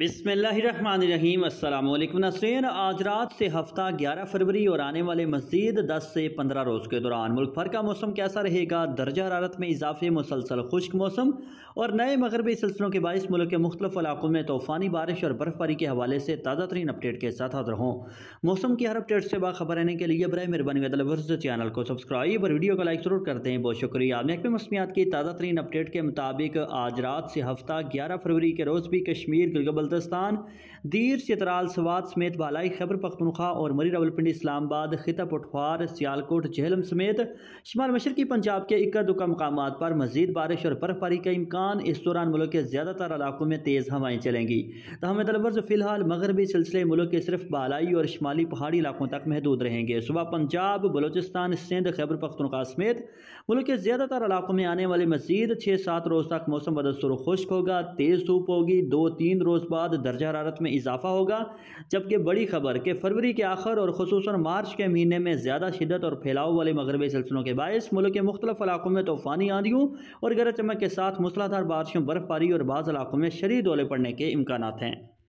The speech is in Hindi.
बिसमीम अल्लाम नसरीन आज रात से हफ्ता ग्यारह फरवरी और आने वाले मजीद दस से पंद्रह रोज़ के दौरान मुल्क भर का मौसम कैसा रहेगा दर्जा हरारत में इजाफे मुसलसल खुश्क मौसम और नए मगरबी सिलसिलों के बायस मुल्क के मुख्तफ इलाकों में तूफ़ानी बारिश और बर्फ़बारी के हवाले से ताज़ा तरीन अपडेट के साथ हाजिर रहो मौसम की हर अपडेट से बाखबर रहने के लिए बर मेहरबानी चैनल को सब्सक्राइब और वीडियो को लाइक ज़रूर करते हैं बहुत शुक्रिया महकमे मौसमियात की ताज़ा तरीन अपडेट के मुताबिक आज रात से हफ्ता ग्यारह फरवरी के रोज़ भी कश्मीर गिलगबल बल्तस्तान दीर चित्राल सवाद समेत बालाई खैबर पख्तनख्वा और मरी रावलपिंडी इस्लामाबाद खिता पठवार सियालकोट जहलम समेत शुमाल मशरकी पंजाब के इक्का दुक्का मकाम पर मजीद बारिश और बर्फबारी का इम्कान इस दौरान मुल्क के ज़्यादातर इलाकों में तेज़ हवाएँ चलेंगी तहम तलवर्ज फिलहाल मगरबी सिलसिले मुल्क के सिर्फ बालाई और शुमाली पहाड़ी इलाकों तक महदूद रहेंगे सुबह पंजाब बलोचिस्तान सिंध खैबर पख्तनख्वा समेत मुल्क के ज़्यादातर इलाकों में आने वाले मजीद छः सात रोज़ तक मौसम बदस्तर खुश्क होगा तेज़ धूप होगी दो तीन रोज़ बाद दर्जा हरारत में इजाफा होगा जबकि बड़ी खबर कि फरवरी के आखिर और खसूस मार्च के महीने में ज़्यादा शिदत और फैलाव वाले मगरबी सिलसिलों के बायस मुल्क के मुख्तलिफ इलाकों में तूफ़ानी आंधियों और गरज चमक के साथ मूसलाधार बारिशों बर्फबारी और बाज़ इलाकों में शरीद ओले पड़ने के इम्कान हैं